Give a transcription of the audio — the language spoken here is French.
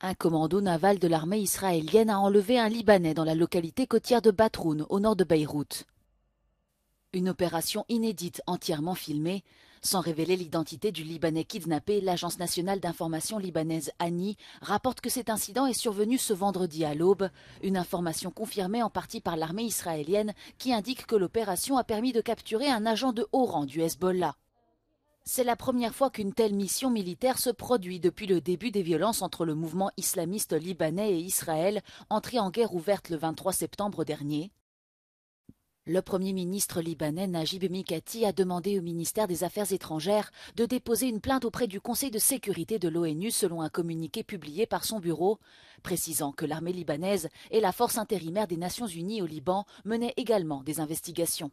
Un commando naval de l'armée israélienne a enlevé un Libanais dans la localité côtière de Batroun, au nord de Beyrouth. Une opération inédite entièrement filmée, sans révéler l'identité du Libanais kidnappé, l'Agence nationale d'information libanaise ANI rapporte que cet incident est survenu ce vendredi à l'aube, une information confirmée en partie par l'armée israélienne qui indique que l'opération a permis de capturer un agent de haut rang du Hezbollah. C'est la première fois qu'une telle mission militaire se produit depuis le début des violences entre le mouvement islamiste libanais et Israël, entré en guerre ouverte le 23 septembre dernier. Le Premier ministre libanais Najib Mikati a demandé au ministère des Affaires étrangères de déposer une plainte auprès du Conseil de sécurité de l'ONU selon un communiqué publié par son bureau, précisant que l'armée libanaise et la force intérimaire des Nations unies au Liban menaient également des investigations.